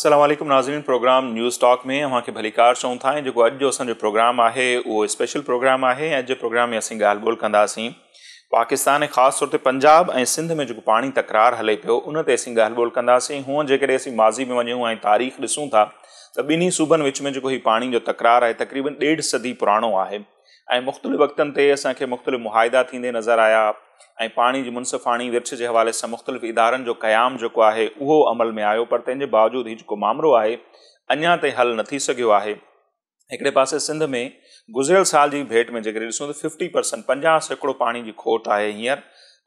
असलामु नाज़रीन प्रोग्राम न्यूज़टॉक में भली कार चऊं था ऐं जेको अॼु जो असांजो प्रोग्राम आहे उहो स्पेशल प्रोग्राम आहे ऐं अॼु जे प्रोग्राम में असीं ॻाल्हि ॿोल कंदासीं पाकिस्तान ऐं ख़ासि तौर ते पंजाब ऐं सिंध में जेको पाणी तकरारु हले पियो उन ते असीं ॻाल्हि ॿोल कंदासीं हूअं जेकॾहिं असीं माज़ी में वञूं ऐं तारीख़ ॾिसूं था त ॿिन्ही सूबनि विच में जेको हीउ पाणी जो ہے आहे तक़रीबन صدی सदी पुराणो आहे ऐं मुख़्तलिफ़ वक़्तनि ते असांखे मुख़्तलिफ़ معاہدہ थींदे नज़र आया ऐं पाणी जी मुनसिफ़ाणी विर्छ जे हवाले सां मुख़्तलिफ़ इदारनि जो क़याम जेको आहे उहो अमल में आयो पर तंहिंजे बावजूदि हीउ जेको मामिलो आहे अञा ताईं हल न थी सघियो आहे हिकिड़े पासे सिंध में गुज़िरियल साल जी भेट में जेकॾहिं ॾिसूं त फिफ्टी परसेंट पंजाहु सैकड़ो पाणी जी खोट आहे हींअर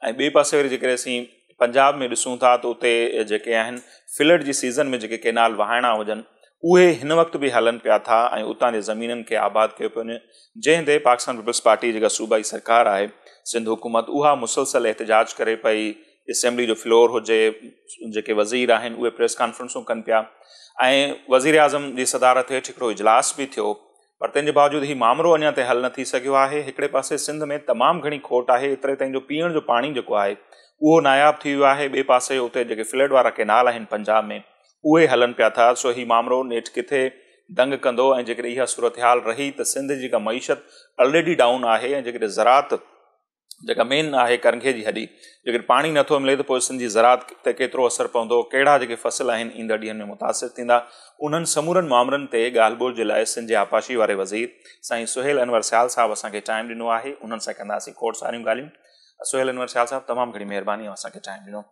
ऐं ॿिए पासे वरी जेकॾहिं असीं पंजाब में ॾिसूं था त उते जेके आहिनि फ्लड जी सीज़न में जेके केनाल वहाइणा हुजनि उहे हिन वक़्तु बि हलनि पिया था ऐं उतां जे ज़मीननि खे आबादु कयो पियो वञे जंहिं ते पाकिस्तान पीपल्स पार्टी जेका सूबाई सरकारु आहे सिंध हुकूमत उहा मुसलसल एहतजाज करे पई असेंबली जो फ्लोर हुजे जेके वज़ीर आहिनि उहे प्रेस कॉन्फ्रेंसूं कनि पिया ऐं आज़म जी सदारत हेठि हिकिड़ो इजलास बि थियो पर तंहिंजे बावजूद हीउ मामिलो अञा ताईं हल न थी सघियो आहे हिकिड़े पासे सिंध में तमामु घणी खोट आहे एतिरे ताईं जो पीअण जो पाणी जेको आहे उहो नायाबु थी वियो आहे ॿिए पासे उते जेके फ्लैट वारा किनाला आहिनि पंजाब में उहे हलनि पिया था सो हीउ मामिलो नेठि किथे दंग कंदो ऐं जेकॾहिं इहा सूरत हाल रही त सिंध जी जेका मयीशत ऑलरेडी डाउन आहे ऐं जेकॾहिं ज़रात जेका मेन आहे करंघे जी हॾी जेकर पाणी नथो मिले त पोइ सिंधी ज़रात ते केतिरो असरु पवंदो कहिड़ा जेके फ़सल आहिनि ईंदड़ ॾींहनि में मुतासिर थींदा उन्हनि समूरनि मामलनि ते ॻाल्हि ॿोल जे लाइ सिंध जे आपाशी वारे वज़ीर साईं सुहेल अनवर सयाल साहिबु असांखे टाइम ॾिनो आहे उन्हनि सां कंदासीं खोड़ सारियूं ॻाल्हियूं सुहेल अनवर सयाल साहिबु तमामु घणी महिरबानी असांखे टाइम ॾिनो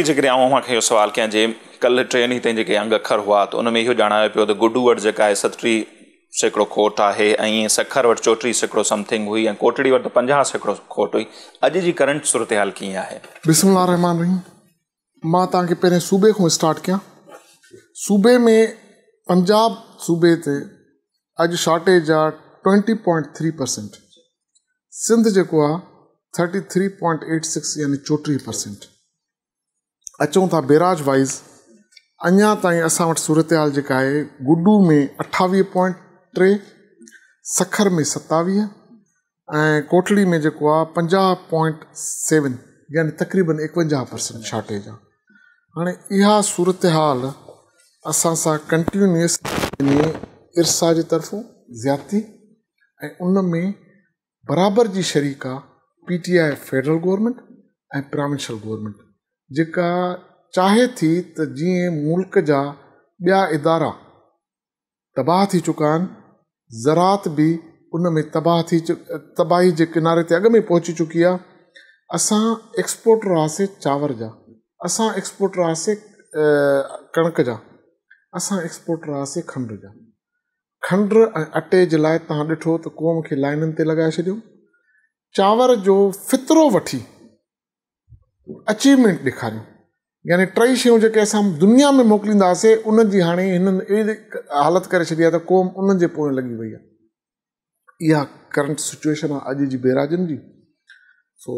ई जेकॾहिं आऊं अव्हांखे इहो सुवालु कयां जे कल्ह टे ॾींहं ताईं जेके अंग अखर हुआ त उन में इहो ॼाणायो पियो त गुडू वटि जेका आहे सतटीह सैकड़ो खोट है सखर वटि चौटी सैकड़ो समथिंग हुई कोटड़ी वट पंजा सैकड़ो खोट हुई अज की करंट सूरत हाल कि है बिस्मिल्ला रहमान रहीम मां तव्हांखे सूबे को स्टार्ट क्या सूबे में पंजाब सूबे से अज शॉर्टेज आ twenty point three percent Sindh जो thirty three point eight six यानी चौटी परसेंट अचों था बेराज वाइज़ अं ताईं हाल जो है गुडू में अठावी पॉइंट टे सखर में सतावीह ए कोटली में जेको आहे पॉइंट सेवन यानी तक़रीबन एकवंजा परसेंट शॉर्टेज आहे हाणे इहा सूरत हाल असां सां कंटिन्यूस इरसा जे तरफ़ो ज़्याती उन में बराबर की शरीक आहे पी फेडरल गवर्नमेंट ए प्राविंशल गवर्नमेंट जेका चाहे थी त जीअं मुल्क जा इदारा तबाह चुका ज़रात बि उन में तबाह थी तबाही जे किनारे ते अॻ में पहुची चुकी आहे असां एक्सपोर्ट रहासीं चांवर जा असां एक्सपोर्ट रहासीं कणक जा असां एक्सपोर्ट रहासीं खंड जा खंड ऐं अटे जे लाइ तव्हां ॾिठो त क़ौम खे लाइननि ते लॻाए छॾियो चांवर जो फितरो वठी अचीवमेंट ॾेखारियो यानी टई शूं जी असां दुनिया में मोकिलींदासीं उन जी हाणे हिननि अहिड़ी हालति करे छॾी क़ौम उन लगी वही लॻी वई करंट सिचुएशन आहे की जी बैराजनि सो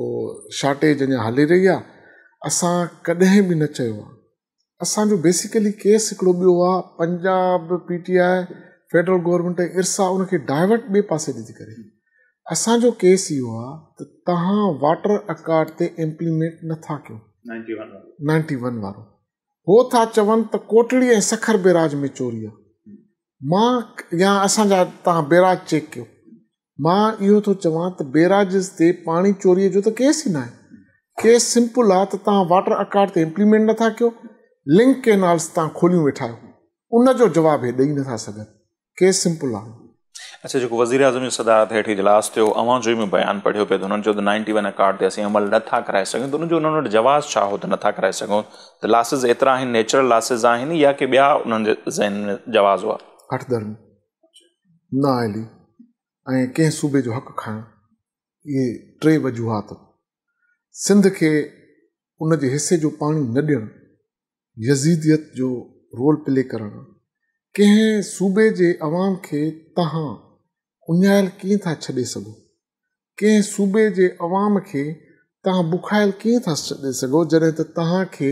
शॉर्टेज अञा हली रही आहे असां कॾहिं बि न चयो बेसिकली केस हिकिड़ो ॿियो आहे Punjab PTI federal government IRSA उनके डाइवर्ट ॿिए पासे ॾिसी करे असांजो केस यो आहे त वाटर अकार्ड से इम्प्लीमेंट ना क्यों नाइन्टी वन वारो हो था चवन तो कोटड़ी सखर बेराज में चोरी आहे मां या असांजा तव्हां बैराज चेक कर मां इहो थो चवां त बैराज से पानी चोरी जो तो केस ही ना आहे केस सिंपल आहे त वाटर अकार्ड ते इम्प्लीमेंट नथा कयो लिंक कैनाल्स तव्हां खोलियूं वेठा आहियो उन जवाब जवाबु हे ॾेई नथा केस सिंपल आ अच्छा जेको वज़ीराज़मी सदारत हेठि इजलास थियो अवां जो बि बयानु पढ़ियो पियो त हुननि चयो त नाइंटी वन अ कार्ड ते असां अमल नथा कराए सघूं त उनजो उन वटि जवाज़ छा हो त नथा कराए सघूं त लासिस एतिरा आहिनि नेचुरल लासिस आहिनि या की ॿिया उन्हनि जे कंहिं सूबे जो हक़ु खाइणु इहे टे वजूहत सिंध खे उनजे हिसे जो पाणी न ॾियणु यज़ीदियत जो रोल प्ले करणु कंहिं सूबे जे अवाम खे तव्हां उञाइल कीअं था छॾे सघो कंहिं सूबे जे अवाम खे तव्हां बुखायल कीअं था छॾे सघो जॾहिं त तव्हांखे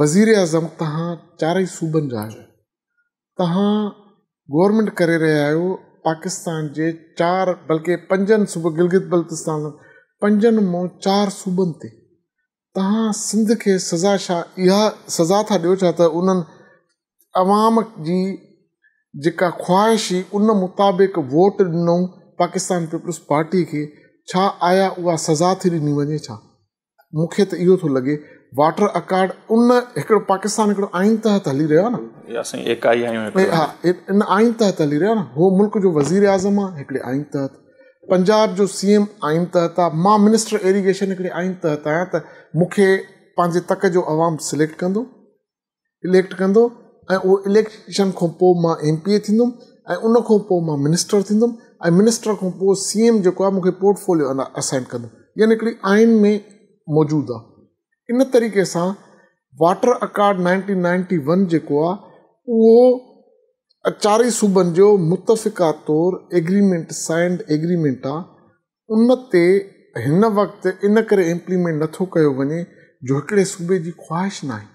वज़ीर अज़म तव्हां चारई सूबनि जा आहियो तव्हां गोरमेंट करे रहिया आहियो पाकिस्तान जे चार बल्कि पंजनि सूब गिलगित बल्तिस्तान पंजनि मां चार सूबनि ते तव्हां सिंध खे सज़ा छा इहा सज़ा था ॾियो छा त उन्हनि अवाम जी जी ख़्वाहिश हुई उन मुताबिक़ वोट दिनों पाकिस्तान पीपल्स पार्टी के आया उ सज़ा थी ॾिनी वञे छा मूंखे त इहो थो वाटर अकार्ड उन हिकिड़ो पाकिस्तान हिकिड़ो आइन तहत हली रहियो आहे न हा इन आइन तहत हली रहियो आहे न मुल्क जो वज़ीर आज़म आइन तहत पंजाब जो सी एम आइन तहत आहे मां मिनिस्टर इरीगेशन आइन तहत आया तो मुख्य तक जो अवाम सिलेक्ट कंदो इलेक्ट कंदो ऐं उहो इलेक्शन खां पोइ मां एम पी ए थींदुमि ऐं उन खां पोइ मां मिनिस्टर थींदुमि ऐं मिनिस्टर खां पोइ सी एम जेको आहे मूंखे पोर्टफोलियो असाइन कंदुमि यानी हिकिड़ी आइन में मौजूदु आहे इन तरीक़े सां water accord nineteen ninety one जेको आहे उहो चारई सूबनि जो मुतफ़िक़ा तौरु एग्रीमेंट साइंड एग्रीमेंट आहे उन ते हिन वक़्तु इन करे इम्प्लीमेंट नथो कयो वञे जो हिकिड़े सूबे जी ख़्वाहिश न आहे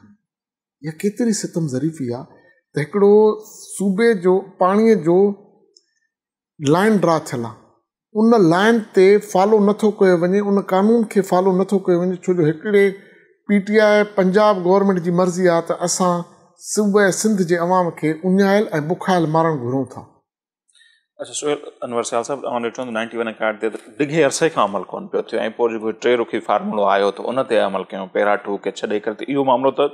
या केतिरी सितम ज़रीफ़ी आहे त हिकिड़ो सूबे जो पाणीअ जो लाइन ड्रा थियलु आहे उन लाइन ते फॉलो नथो कयो वञे उन कानून खे फॉलो नथो कयो वञे छो जो हिकिड़े P T I Punjab government जी मर्ज़ी आहे त असां सूबे सिंध जे अवाम खे उञायल ऐं बुखायल मारणु घुरूं था अच्छा अनवर तव्हां ॾिठो नाइंटी वन ते त ॾिघे अरसे खां अमल कोन पियो थियो ऐं पोइ जेको टे रुखी फार्मूलो आयो त उन ते अमल कयूं टू खे छॾे करे त इहो मामिलो त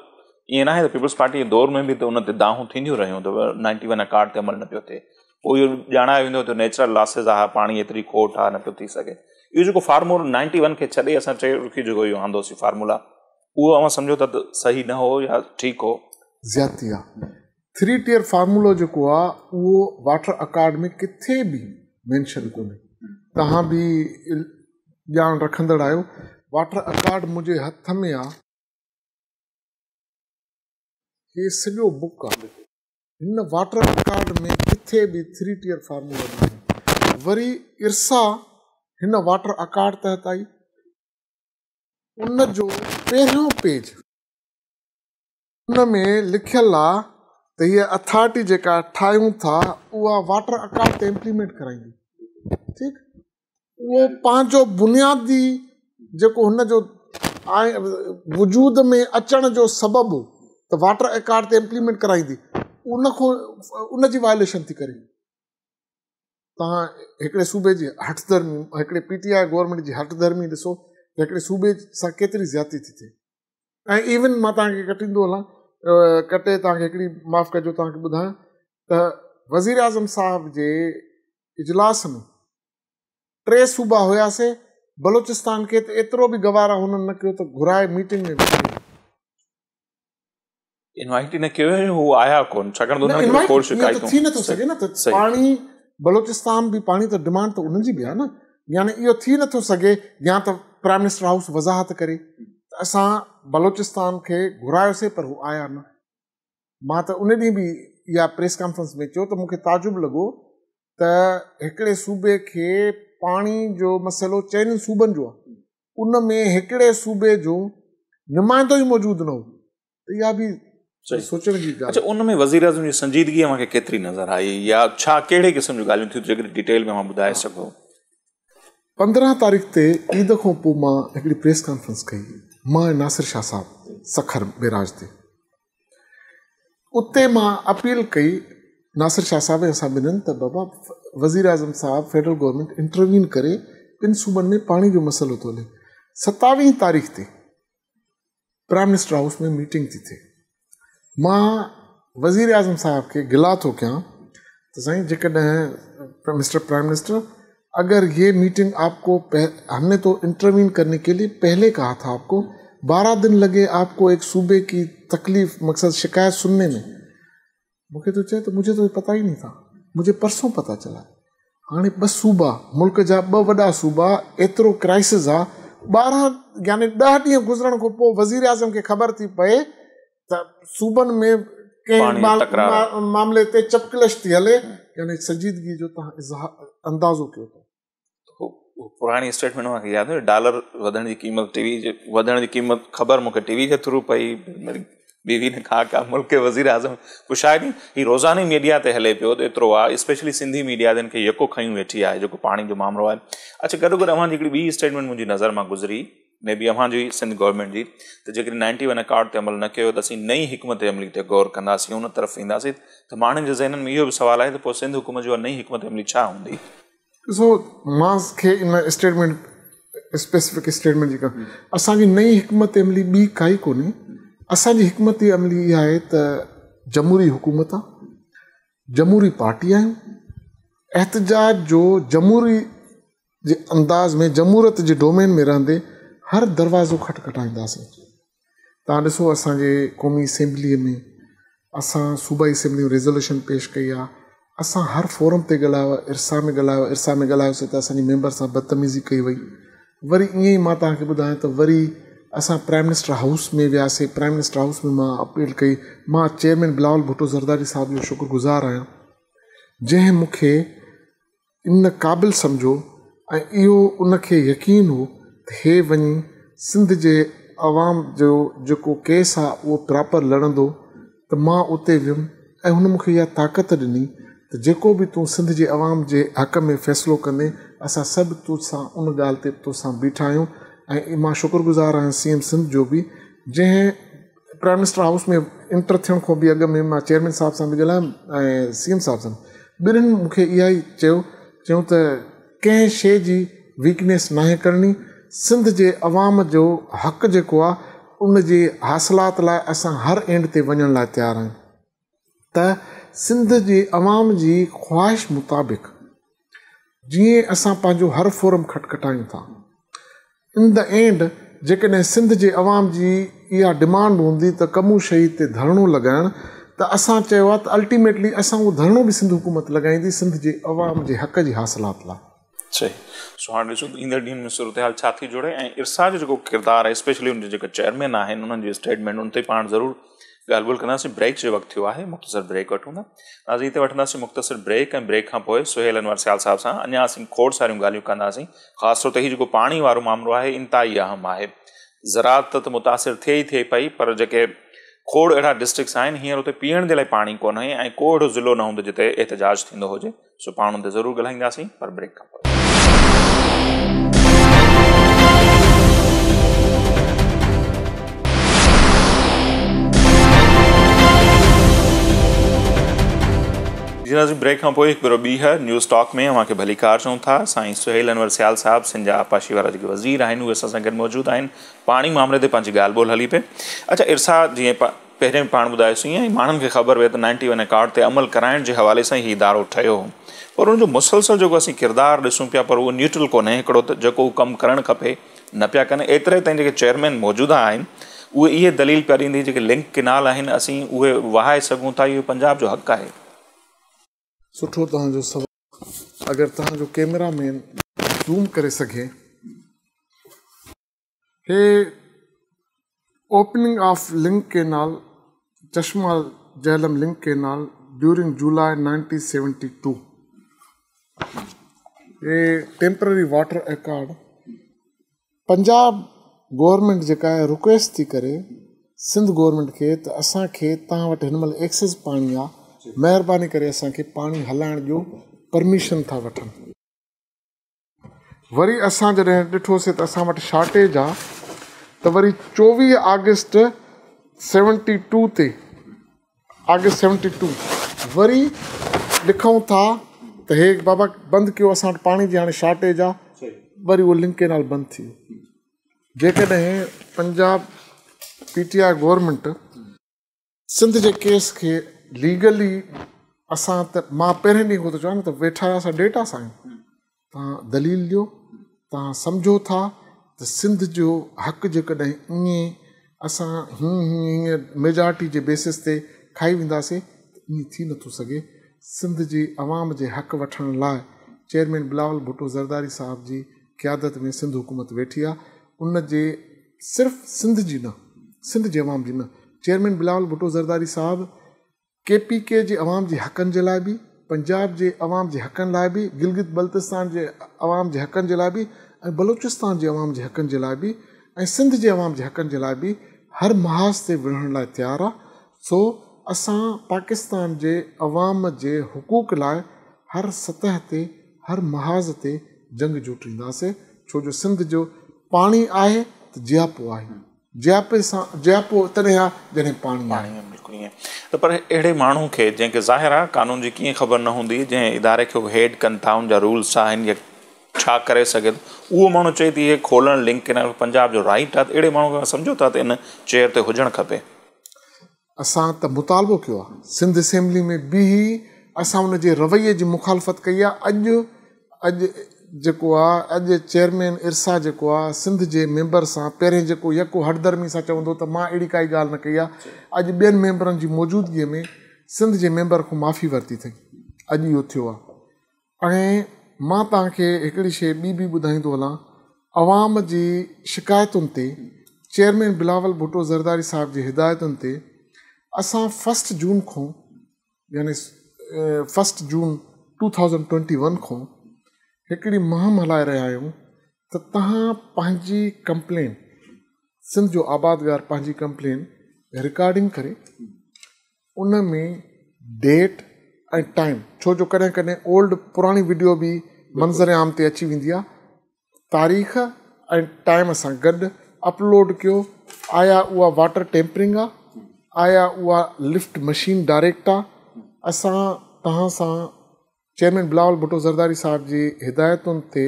ईअं न आहे त पीपल्स पार्टी जे दौर में बि त उन ते दाहूं थींदियूं रहियूं त नाइंटी वन अकार्ड ते अमल न पियो थिए पोइ इहो ॼाणायो वेंदो त नेचुरल लॉसिस आहे पाणी एतिरी खोट आहे न पियो थी सघे इहो जेको फार्मूलो नाइंटी वन खे छॾे असां चयो रुखी जेको इहो आंदोसीं फार्मूला उहो सम्झो त सही न हो या ठीकु हो ज़्याती आहे थ्री टीयर फार्मूलो जेको आहे उहो वाटर अकार्ड में किथे बि मैंशन कोन्हे तव्हां बि ॼाण रखंदड़ आहियो वाटर अकार्ड मुंहिंजे हथ में आहे हे सॼो बुक आहे हिन वाटर रिकॉर्ड में किथे बि थ्री टीयर फार्मूला न आहे वरी इरसा हिन वाटर अकार्ड तहत आई उन जो पहिरियों पेज उन में लिखियलु आहे त हीअ अथॉरिटी जेका ठाहियूं था उहा वाटर अकार्ड ते इम्प्लीमेंट कराईंदी ठीकु उहो पंहिंजो बुनियादी जेको हुन जो वजूद में अचण जो सबबु वाटर अकार्ड ते इम्प्लीमेंट कराईंदी उनखां उनजी वायोलेशन थी करे तव्हां हिकिड़े सूबे जी हट धर्मी हिकिड़े पी टी आई गवर्नमेंट जी हट धर्मी ॾिसो त हिकिड़े सूबे सां केतिरी ज्याती थी थिए ऐं इवन मां तव्हांखे कटींदो हलां कटे तव्हांखे हिकिड़ी माफ़ु कजो तव्हांखे ॿुधायां त वज़ीर आज़म साहिब जे इजलास में टे सूबा हुयासीं बलोचिस्तान खे त एतिरो बि गवारा हुननि न कयो त घुराए मीटिंग में बि आहे न यानी इहो थी नथो सघे या त प्राइम हाउस वज़ाहत करे असां बलोचिस्तान खे घुरायोसीं पर हू आया न मां त उन ॾींहुं बि इहा प्रेस कॉन्फ्रेंस में चयो त मूंखे ताजुब लॻो त हिकिड़े सूबे खे पाणी जो मसलो चइनि सूबनि जो आहे में हिकिड़े सूबे जो नुमाइंदो ई मौजूदु न हो इहा बि तो सोचो अच्छा उनमें वज़ीर अज़म जी संजीदगीअ मूंखे केतिरी नज़र आई या छा कहिड़े क़िस्म जूं ॻाल्हियूं थियूं जेकॾहिं डिटेल में मां ॿुधाए सघो पंद्रहं तारीख़ ते ईद खां पोइ मां हिकिड़ी प्रेस कॉन्फ्रेंस कई मां नासिर शाह साहिबु सखर बेराज ते उते मां अपील कई नासिर शाह साहिब असां ॿिन्हिनि त बाबा वज़ीर अज़म साहिबु फेडरल गवर्नमेंट इंटरवीन करे ॿिनि सूबनि में पाणी जो मसइलो थो हले सतावीह तारीख़ ते प्राइम मिनिस्टर हाउस में मीटिंग थी थिए मां वज़ीर आज़म साहब के गिला तो क्या तो साईं जेकॾहिं मिस्टर प्राइम मिनिस्टर अगर ये मीटिंग आपको पह, हमने तो इंटरवीन करने के लिए पहले कहा था आपको बारह दिन लगे आपको एक सूबे की तकलीफ मकसद शिकायत सुनने में मुख्य तो चाहे तो मुझे तो पता ही नहीं था मुझे परसों पता चला हाँ बस सूबा मुल्क जहा ॿ वॾा सूबा एतरो क्राइसिस आ बारह यानी ॾह गुज़रण को वज़ीर आज़म के ख़बर थी पे पुराणी स्टेटमेंट मूंखे यादि डॉलर वधण जी वधण जी क़ीमत ख़बर मूंखे टीवी जे थ्रू पईज़ुशाए रोज़ानी मीडिया ते हले पियो त एतिरो आहे स्पेशली सिंधी मीडिया जिन खे यको खयूं वेठी आहे जेको पाणी जो मामिलो आहे अच्छा गॾु गॾु हिकिड़ी ॿी स्टेटमेंट मुंहिंजी नज़र मां गुज़री ने बी अव्हांजी सिंध गवर्नमेंट जी त जेकॾहिं नाइंटी वन अकॉर्ड से अमल न कयो नई हिकमत अमली से गौर कंदासीं उन तरफ़ ईंदासीं तो मान जे में यो भी सवाल है तो सिंध हुकूमत जो नई हिकमत अमली होंगी इन स्टेटमेंट स्पेसिफिक स्टेटमेंट जी अस नई हिकमत अमली बी कई को असमत अमली इहा आहे जमूरी हुकूमत आ जमूरी पार्टी आहियूं एहतजाज जो जमूरी अंदाज़ में जमूरत के डोमेन में रहंदे हर दरवाज़ो खटखटाईंदासीं तव्हां ॾिसो असांजे क़ौमी असेंबली में असां सूबाई असेंबली रेज़ोल्यूशन पेश कई आहे असां हर फोरम से ॻाल्हायो इरसा में ॻाल्हायो इरसा में ॻाल्हायोसीं त असांजी मेंबर से बदतमीज़ी कई वही वरी ईअं ई मां तव्हांखे वरी अस प्राइम मिनिस्टर हाउस में वियासीं प्राइम मिनिस्टर हाउस में मां अपील कई मां चेयरमैन बिलावल भुट्टो ज़रदारी साहब जो शुक्रगुज़ार आहियां जंहिं मूंखे इन क़ाबिल समझो ऐं इहो यकीन हो थिए वञी सिंध के आवाम जो जो केस आहे उहो प्रॉपर लड़ंदो त मां उते वियुमि ऐं हुन मूंखे ताक़त ॾिनी त जेको बि तूं सिंध जे आवाम के हक़ में फैसलो कंदे असां सभु तोसां उन ॻाल्हि ते बीठा आहियूं ऐं मां शुक्रगुज़ार आहियां सी एम सिंध जो भी जै प्राइम मिनिस्टर हाउस में इंटर थियण खां भी अग में चेयरमैन साहब सां भी ॻाल्हायमि ऐं सी एम साहब से ॿिन्हिनि मूंखे इहा ई चयो चयूं वीकनेस नाहे करणी सिंध जे अवाम जो हक़ जेको आहे उन जे हासिलात लाइ असां हर एंड ते वञण लाइ तयारु आहियूं त सिंध जे अवाम जी ख़्वाहिश मुताबिक़ जीअं असां पंहिंजो हर फोरम खटखटायूं था इन द एंड जेकॾहिं सिंध जे अवाम जी इहा डिमांड हूंदी त कमु शहीद ते धरणो लॻाइणु त असां चयो आहे त अल्टीमेटली असां उहो धरणो बि सिंध हुकूमत लॻाईंदी सिंध जे अवाम जे हक़ जी हासिलात लाइ सो हाणे ॾिसो ईंदड़ ॾींहंनि में सूरत हाल छा थी जड़े ऐं जो जेको किरदारु आहे स्पेशली चेयरमैन आहिनि स्टेटमेंट ते पाण ज़रूरु ॻाल्हि ॿोल कंदासीं ब्रेक वक़्तु थियो आहे मुख़्तसिर ब्रेक हिते वठंदासीं मुख़्तसिर ब्रेक ऐं ब्रेक खां पोइ सां अञा असीं खोड़ सारियूं ॻाल्हियूं कंदासीं ख़ासि तौर ते हीउ जेको पाणी वारो मामिलो आहे अहम आहे ज़रात त मुतासिर थिए ई थिए पई पर जेके खोड़ अहिड़ा डिस्ट्रिक्ट्स आहिनि हींअर हुते पीअण जे लाइ पाणी कोन्हे ऐं को अहिड़ो ज़िलो न हूंदो जिते थींदो हुजे सो पाण ज़रूरु ॻाल्हाईंदासीं पर ब्रेक ब्रेक खां पोइ हिकु भेरो ॿी है न्यूज़ टॉक में अव्हांखे भली कार चऊं था साईं सुहेल अनवर सियाल साहिब सिंध जा आपाशी वारा वज़ीर आहिनि उहे असां सां गॾु मौजूदु मामले ते पंहिंजी ॻाल्हि ॿोल हली पे अच्छा इरसा जी पहिरें बि पाण ॿुधायोसीं ईअं ई माण्हुनि खे ख़बर पए त नाइंटी वन कार्ड ते अमल कराइण जे हवाले सां ई इदारो ठहियो हो पर हुनजो मुसलसल जेको असीं किरदारु ॾिसूं पिया पर उहो न्यूट्रल कोन्हे हिकिड़ो त जेको उहो कमु करणु खपे न पिया कनि एतिरे ताईं जेके चेयरमैन मौजूदा आहिनि उहे इहे दलील पिया ॾींदी जेके लिंक किनाल आहिनि असीं उहे वहाए सघूं था इहो पंजाब जो हक़ु आहे सुठो तव्हांजो तव्हांजो अगरि कैमरामैन ज़ूम करे सघे हे opening of link of Link Canal, Chashma Jhelum Link Canal during July 1972. ये temporary water accord Punjab government जेका आहे रिक्वेस्ट थी करे सिंध गवर्नमेंट खे त असांखे तव्हां वटि हिन महिल एक्सेस पानी आहे महिरबानी करे असांखे पाणी हलाइण जो परमिशन था वठनि वरी असां जॾहिं ॾिठोसीं त असां वटि शॉर्टेज आ त तो वरी चोवीह अगस्त सेवनटी टू ते अगस्त सेवनटी टू वरी लिखूं था त हे बाबा बंदि कयो असां वटि पाणी जी हाणे शॉर्टेज आहे वरी उहो लिंक केनाल बंदि थी वियो जेकॾहिं Punjab P T R government Sindh जे केस खे लीगली असां त मां पहिरें ॾींहुं उहो थो चवां न त वेठा असां डेटा सां आहियूं तव्हां दलील ॾियो तव्हां सम्झो था त सिंध जो हक़ु जेकॾहिं ईअं असां हीअं हीअं हीअं मेजॉरिटी जे बेसिस ते खाई वेंदासीं त ईअं थी नथो सघे सिंध जे अवाम जे हक़ वठण लाइ चेयरमैन बिलावल भुटो ज़रदारी साहब जी क़ियादत में सिंध हुकूमत वेठी आहे उन जे सिर्फ़ु सिंध जी न सिंध जे अवाम जी न चेयरमैन बिलावल भुटो ज़रदारी साहब के पी के जे अवाम जे हक़नि जे लाइ बि पंजाब जे अवाम जे हक़नि लाइ बि गिलगित बल्तिस्तान जे अवाम जे हक़नि जे लाइ बि ऐं बलोचिस्तान जे अवाम जे हक़नि जे लाइ बि ऐं सिंध जे अवाम जे हक़नि जे लाइ बि हर महाज़ ते विढ़ण लाइ तयारु आहे सो असां पाकिस्तान जे अवाम जे हुक़ूक लाइ हर सतह ते हर महाज़ ते जंग जुटींदासीं छो जो सिंध जो पाणी आहे त ज़ियापो आहे ज़ियापे सां जयापो तॾहिं आहे जॾहिं त पर अहिड़े माण्हू खे जंहिंखे ज़ाहिर आहे क़ानून जी कीअं ख़बर न हूंदी जंहिं इदारे खे हेड कनि था उन जा रूल्स आहिनि या छा करे सघे थो उहो माण्हू चए थी इहे खोलण लिंक पंजाब जो राइट आहे त अहिड़े माण्हू सम्झो था त इन चेयर ते हुजणु खपे असां त मुतालबो कयो आहे सिंध असेंबली में बि असां उन जे रवैये जी मुखालफ़त कई आहे अॼु अॼु जेको आहे अॼु चेयरमैन इर्सा जेको आहे सिंध जे मेंबर सां पहिरें जेको यको हरदर्मी सां चवंदो त मां अहिड़ी काई ॻाल्हि न कई आहे अॼु ॿियनि मेंबरनि जी मौजूदगीअ में सिंध जे मेंबर खां माफ़ी वरिती अथई अॼु इहो थियो आहे ऐं मां तव्हांखे हिकिड़ी शइ ॿी बि ॿुधाईंदो हलां आवाम जी शिकायतुनि ते चेयरमैन बिलावल भुट्टो ज़रदारी साहब जी हिदायतुनि ते असां फस्ट जून खो यानी first June two thousand twenty one खां हिकिड़ी मुहिम हलाए रहिया आहियूं त तव्हां पंहिंजी कंप्लेन सिंध जो आबादगार पंहिंजी कंप्लेन रिकॉर्डिंग करे उन में डेट ऐं टाइम छो जो कॾहिं कॾहिं ओल्ड पुराणी वीडियो बि मंज़र आम ते अची वेंदी आहे तारीख़ ऐं टाइम सां गॾु अपलोड कयो आया उहा वाटर टेम्परिंग आहे आया उहा लिफ्ट मशीन डायरेक्ट आहे असां तव्हां सां चेयरमैन बिलावल भुटो ज़रदारी साहिब जी हिदायतुनि ते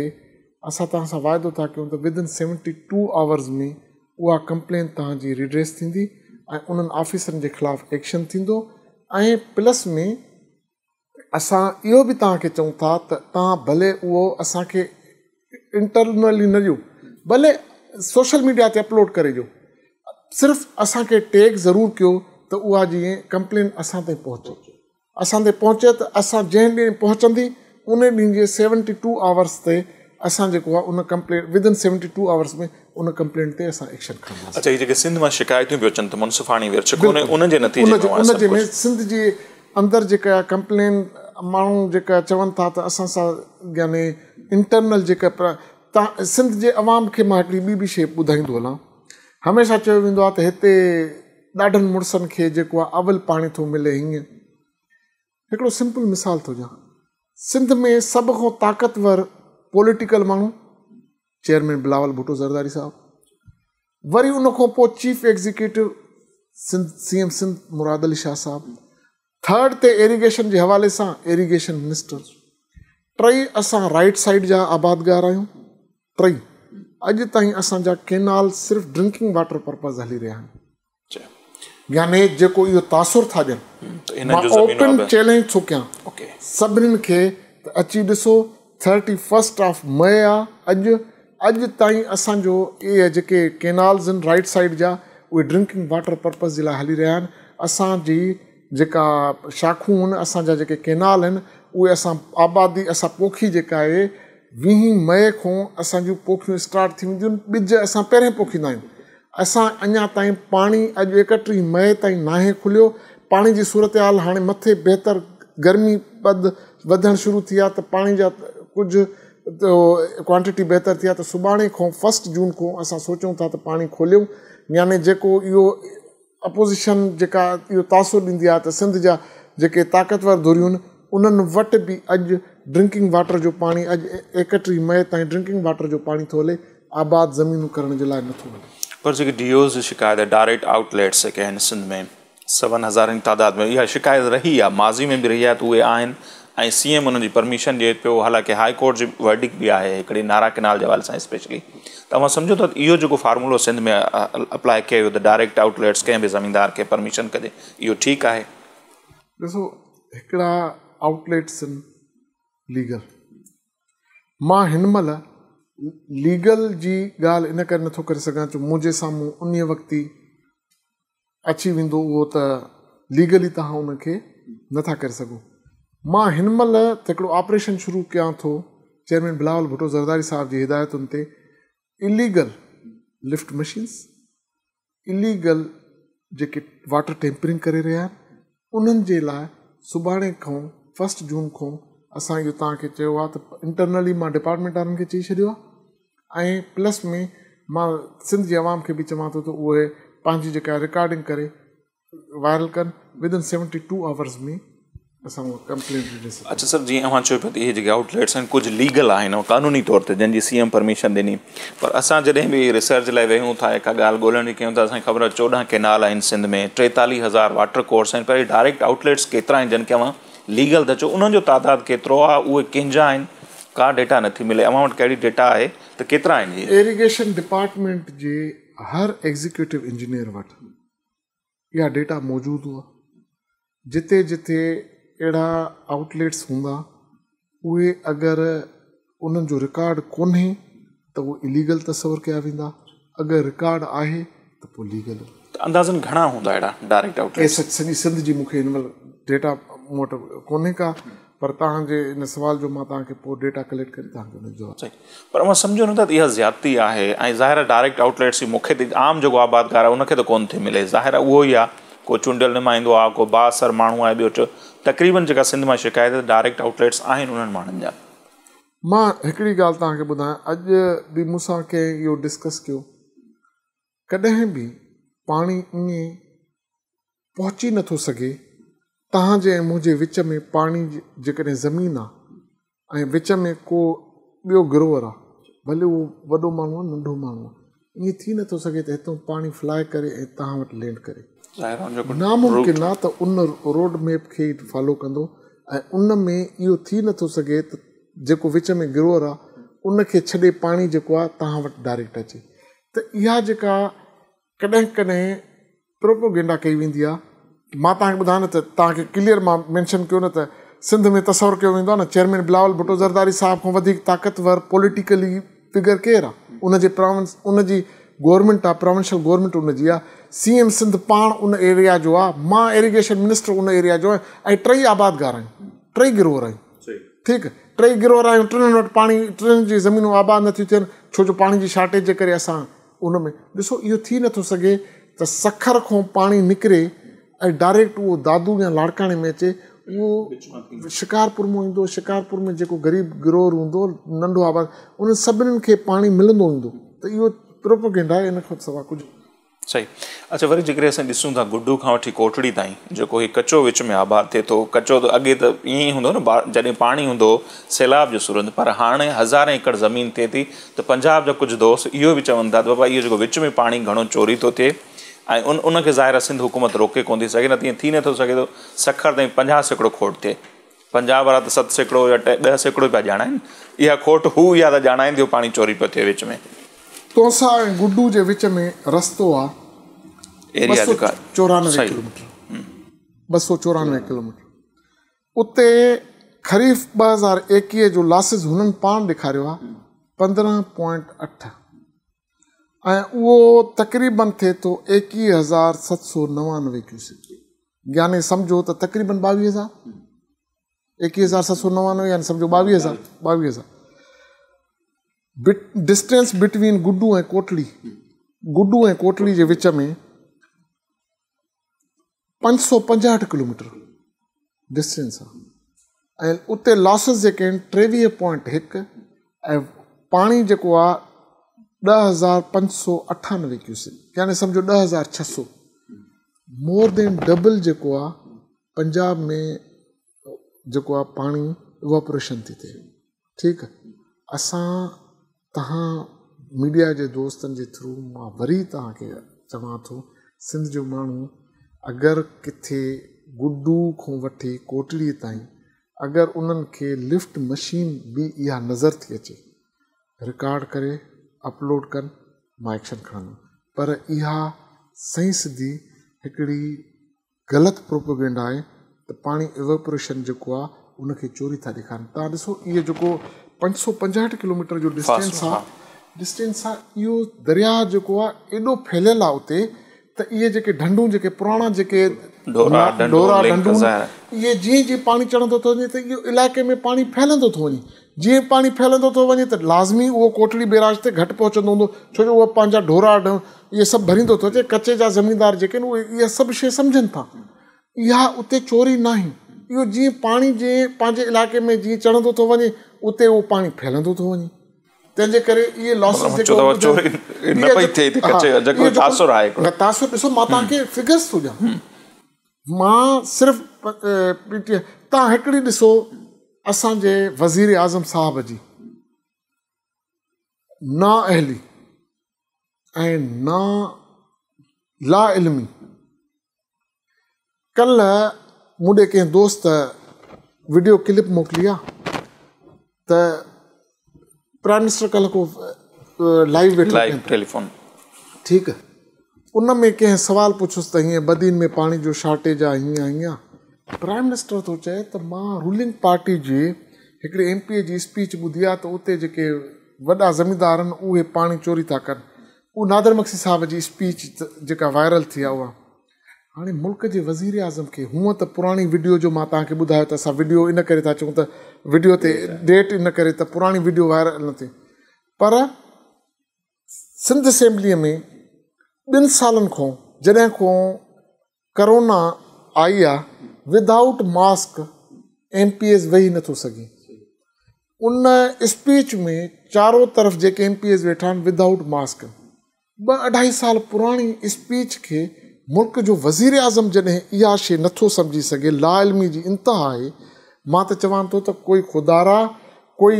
असां तव्हां सां वाइदो था कयूं त with within seventy two hours में उहा कंप्लेन तव्हांजी रिड्रेस थींदी ऐं उन्हनि ऑफिसरनि जे ख़िलाफ़ु एक्शन थींदो ऐं प्लस में अस यो भी तव्हांखे था त तव्हां भले उहो असांखे इंटरनली न भले सोशल मीडिया से अपलोड कर ॾियो सिर्फ़ु असांखे टैग ज़रूरु कयो त उहा जीअं कंप्लेन असां ताईं पहुचे असां ते पहुचे त असां उन ॾींहं सेवनटी टू आवर्स ते असां complain within seventy two hours में उन कंप्लेन एक्शन खणंदासीं अच्छा हीअ सिंध मां शिकायतूं बि अचनि त मुनसिफ़ाणी विर्छ कोन कंप्लेन माण्हू चवन था त असां सां यानी इंटरनल जेका सिंध जे अवाम के मां हिकिड़ी ॿी बि शइ ॿुधाईंदो हलां हमेशह चयो वेंदो आहे अवल पानी तो मिले हीअं एक सिंपल मिसाल तो ॾियां सिंध में सब खां ताक़तवर पॉलिटिकल माण्हू चेयरमैन बिलावल भुट्टो ज़रदारी साहब वरी उन chief executive Sindh C M Sindh Murad Ali Shah साहब थर्ड ते इरिगेशन जे हवाले सां इरिगेशन मिनिस्टर टई अस राइट साइड जा आबादगार आहियूं टई अॼु ताईं केनाल सिर्फ़ु ड्रिंकिंग वाटर पर्पज़ हली रहा आहिनि अच्छा। याने जेको इहो तासुर था ॾियनि ओपन हम्म, चैलेंज थो कयां सभिनीनि खे अची ॾिसो थर्टी फस्ट ऑफ मई आहे अज अॼु ताईं असांजो इहे जेके केनाल्स आहिनि राइट साइड जा उहे ड्रिंकिंग वाटर पर्पज़ जे हली रहा आहिनि जेका शाखूं आहिनि असांजा जेके केनाल आहिनि उहे असां आबादी असां पोखी जेका आहे वीह मई खां असांजूं पोखियूं स्टार्ट थी वेंदियूं आहिनि ॿिज असां पहिरें पोखींदा आहियूं असां अञा ताईं पाणी अॼु एकटीह मई ताईं नाहे खुलियो पाणी जी सूरत हाल हाणे मथे बहितर गर्मी पद वधणु शुरू थी आहे त पाणी जा कुझु क्वांटिटी बहितर थी आहे त सुभाणे खां फस्ट जून खां असां सोचूं था त पाणी खोलियूं यानी जेको इहो अपोज़िशन जेका इहो तासुर ॾींदी आहे त सिंध जा जेके ताक़तवर धुरियूं आहिनि उन्हनि वटि बि अॼु ड्रिंकिंग वाटर जो पाणी अॼु एकटीह मई ताईं ड्रिंकिंग वाटर जो पाणी थो हले आबाद ज़मीनूं करण जे लाइ नथो हले पर जेके डीओस जी शिकायत आहे डायरेक्ट आउटलेट्स जेके आहिनि सिंध में सवन हज़ारनि जी तइदाद में इहा शिकायत रही आहे माज़ी में बि रही आहे त उहे आहिनि ऐं सी एम हुननि जी परमिशन ॾिए पियो हालांकि हाई कोर्ट जी वर्डिक बि आहे हिकिड़ी नारा किनाल जे हवाले सां स्पेशली तव्हां सम्झो त इहो जेको फार्मूलो सिंध में अप्लाई कयो त डायरेक्ट आउटलेट्स कंहिं बि ज़मीनदार खे परमिशन कजे इहो ठीकु आहे ॾिसो हिकिड़ा आउटलेट्स आहिनि लीगल मां हिन महिल लीगल जी ॻाल्हि इन करे नथो करे सघां छो मुंहिंजे साम्हूं उन वक़्त ई अची वेंदो उहो त लीगली तव्हां उनखे नथा करे सघो मां हिन महिल त हिकिड़ो ऑपरेशन शुरू कयां थो चेयरमैन बिलावल भुटो ज़रदारी साहिब जी हिदायतुनि ते इलीगल लिफ्ट मशीन्स इलीगल जेके वाटर टैम्परिंग करे रहिया आहिनि उन्हनि जे लाइ सुभाणे खां फस्ट जून खां असां इहो तव्हांखे चयो आहे त इंटरनली मां डिपार्टमेंट वारनि खे चई छॾियो आहे ऐं प्लस में मां सिंध जी आवाम खे बि चवां थो त उहे पंहिंजी जेका रिकॉर्डिंग करे वायरल कनि with within seventy two hours में अच्छा सर जीअं चयो पिया त कुझु लीगल आहिनि कानूनी तौर ते जंहिंजी सी एम परमिशन ॾिनी पर असां जॾहिं बि रिसर्च लाइ वेहूं था का ॻाल्हि ॻोल्हणी कयूं त असांखे ख़बर आहे चोॾहं कैनाल आहिनि सिंध में टेतालीह हज़ार वाटर कोर्स आहिनि पर हीअ डायरेक्ट आउटलेट्स केतिरा आहिनि जिन खे तव्हां लीगल त चओ उन्हनि जो तादादु केतिरो आहे उहे कंहिंजा आहिनि का डेटा नथी मिले अवां वटि कहिड़ी डेटा आहे त केतिरा आहिनि एरिगेशन डिपार्टमेंट जे हर एग्ज़ीक्यूटिव इंजीनियर वटि डेटा मौजूदु आहे जिते जिते अहिड़ा आउटलेट्स हूंदा उहे अगरि उन्हनि जो रिकॉड कोन्हे त उहो इलीगल तस्वर कया वेंदा अगरि रिकॉड आहे त पोइ लीगल अंदाज़नि घणा हूंदा अहिड़ा डायरेक्ट आउटलेट्स सॼी सिंध जी मूंखे हिन महिल डेटा मूं वटि कोन्हे का पर तव्हांजे इन सुवाल जो मां तव्हांखे पोइ डेटा कलेक्ट करे तव्हांखे हुनजो तव्हांजो पर मां सम्झो नथा त इहा ज़्याती आहे ऐं ज़ाहिर डायरेक्ट आउटलेट्स जी मूंखे आम जेको आबादगारु आहे उनखे त कोन थी मिले ज़ाहिर उहो ई आहे को चूंडियल निमाईंदो आहे को बासर माण्हू आहे ॿियो तक़रीबन जेका सिंध मां शिकायत डायरेक्ट आउटलेट्स आहिनि उन्हनि माण्हुनि जा मां हिकिड़ी ॻाल्हि तव्हांखे ॿुधायां अॼु बि मूंसां कंहिं इहो डिस्कस कयो कॾहिं बि पाणी ईअं पहुची नथो सघे तव्हांजे ऐं मुंहिंजे विच में पाणी जेकॾहिं ज़मीन आहे ऐं विच में को ॿियो गिरोवर आहे भले उहो वॾो माण्हू आहे नंढो माण्हू आहे ये थी नथो तो सघे त हितां पाणी फ्लाए करे ऐं तव्हां लैंड करे नामुमकिन आहे त उन रोड मैप के फॉलो कंदो ऐं उन में इहो थी नथो सघे त जेको विच में गिरोहर आहे उनखे छॾे पाणी जेको आहे तव्हां वटि डायरेक्ट अचे त इहा जेका कॾहिं कॾहिं प्रोपोगेंडा कई वेंदी आहे मां तव्हांखे ॿुधायां त तव्हांखे क्लियर मां मैंशन कयो न त सिंध में तस्वर कयो वेंदो न चेयरमैन बिलावल भुट्टो ज़रदारी साहब खां वधीक ताक़तवर पॉलिटिकली फिगर केरु आहे उनजे प्रोविंस उनजी गवर्नमेंट आहे प्रोविंशियल गवर्नमेंट उनजी सी एम सिंध पा उन एरिया जो मां इरीगेशन मिनिस्टर उन एरिया जो टई आबादगार आहियूं टई गिरोहर आहियूं ठीकु टई गिरोहर आहियूं टिन्हिनि वटि पाणी टिन्हिनि जी आबाद नथियूं थियनि छो जो पाणी जी शार्टेज जे करे असां उन में थी नथो सघे त सखर को पानी निकिरे ऐं डायरेक्ट उहो दादू या लाड़काने में अचे उहो शिकारपुर मां ईंदो शिकारपुर में जेको ग़रीब गिरोह हूंदो नंढो आबाद उन सभिनीनि खे पाणी मिलंदो हूंदो त इहो इन खां कुझु सही अच्छा वरी जेकॾहिं असां ॾिसूं था गुडू खां वठी कोठड़ी ताईं जेको हीउ कचो विच में आबाद थिए थो कचो त अॻे त ईअं ई हूंदो न जॾहिं पाणी हूंदो सैलाब जो सुरंद पर हाणे हज़ारे एकड़ ज़मीन थिए थी त पंजाब जा कुझु दोस्त इहो बि चवनि था त बाबा इहो जेको विच में पाणी घणो चोरी थो थिए ऐं उन उनखे ज़ाहिर सिंध हुकूमत रोके कोन थी सघे न तीअं थी नथो सघे थो सखर ताईं पंजाह सैकड़ो खोट थिए पंजाह वारा त सत सैकड़ो या टे ॾह सैकड़ो पिया ॼाणाइनि इहा खोट हू या त ॼाणाईंदी थियो पाणी चोरी पियो थिए विच में तोसा ऐं गुडू जे विच में रस्तो आहे ॿ ॿ सौ चोरानवे चोरानवे किलोमीटर किलोमीटर उते ख़रीफ़ हज़ार एकवीह जो लासिस हुननि पाण ॾेखारियो आहे पंद्रहं पॉइंट अठ ऐं उहो तक़रीबन थिए थो तो एकवीह हज़ार सत सौ नवानवे क्यूसिक यानी समझो तो तक़रीबन ॿावीह हज़ार एक्वी हज़ार सत सौ नवानवे यानी समझो ॿावीह हज़ार बवी हज़ार बिट डिस्टेंस बिटवीन गुडू ऐं कोटली गुडू ऐं कोटली जे विच में पंज सौ पंजाहठि किलोमीटर डिस्टेंस आहे लॉसिस जेके पॉइंट एक पानी पाणी हज़ार पंज सौ अठानवे क्यूसिक यानी सम्झो ॾह हज़ार छह सौ मोर देन डबल जेको आहे पंजाब में जेको आहे पाणी वॉपरेशन थी थिए ठीकु आहे असां तव्हां मीडिया जे दोस्तनि जे थ्रू मां वरी तव्हांखे चवां थो सिंध जो माण्हू अगरि किथे गुडू खां वठी कोटड़ीअ ताईं अगरि उन्हनि खे लिफ्ट मशीन बि इहा नज़र थी अचे रिकॉड करे अपलोड कर माइक्शन खणनि पर इहा सही सिधी हिकिड़ी ग़लति प्रोपोगेंड आहे त पाणी इवेपोरेशन जेको आहे उनखे चोरी था ॾेखारनि तव्हां ॾिसो इहो जेको सौ पंजहठि किलोमीटर जो डिस्टेंस आहे डिस्टेंस आहे इहो दरिया जेको आहे एॾो फैलियल आहे उते त ये जेके ढंढूं जेके पुराणा जेके डोरा ढंढूं इहे जीअं जीअं पाणी चढ़ंदो थो वञे त इहो में पानी फैलन तो वञे जीअं पाणी फैलंदो थो वञे त लाज़मी उहो कोठड़ी बहिराज ते घटि पहुचंदो हूंदो छो जो उहो पंहिंजा ढोरा इहे सभु भरींदो थो अचे कचे जा ज़मीनदार जेके आहिनि उहे इहे सभु शइ सम्झनि था इहा उते चोरी नाहे इहो जीअं पाणी जीअं पंहिंजे इलाइक़े में जीअं चढ़ंदो थो वञे उते उहो पाणी फैलंदो थो वञे तंहिंजे करे इहे ॾिसो मां मां तव्हांखे फिगर्स थो ॾियां सिर्फ़ु तव्हां हिकिड़ी ॾिसो असांजे वज़ीर आज़म साहब जी नाअहली ऐं ना ला इल्मी कल्ह मूं ॾे कंहिं दोस्त वीडियो क्लिप मोकिली आहे त प्राइम मिनिस्टर कल्ह को लाइव वेठो टेलीफोन ठीकु उन में कंहिं सुवाल पुछियोसि त हीअं बदीन में पाणी जो शॉर्टेज आहे हीअं हीअं प्राइम मिनिस्टर थो चए त मां रूलिंग पार्टी जे हिकिड़े एम पी जी स्पीच ॿुधी आहे त उते जेके वॾा ज़मीदार आहिनि उहे पाणी चोरी था कनि उहा नादर मक्सी साहिब जी स्पीच जेका वायरल थी आहे उहा हाणे मुल्क जे वज़ीर आज़म खे हूअं त पुराणी वीडियो जो मां तव्हांखे ॿुधायो त असां वीडियो इन करे था चऊं त वीडियो ते डेट इन करे त पुराणी वीडियो वायरल न थिए पर सिंध असेंबलीअ में ॿिनि सालनि खां जॾहिं खां करोना आई आ without mask M P S वेही नथो सघे उन स्पीच में चारों तरफ़ जेके एम पी एस वेठा आहिनि विदाउट मास्क ब अढाई साल पुराणी स्पीच खे मुल्क जो वज़ीर आज़म जॾहिं इहा शइ नथो सम्झी सघे लाइलमी जी इंतिहा आहे मां त चवां थो त कोई खुदारा कोई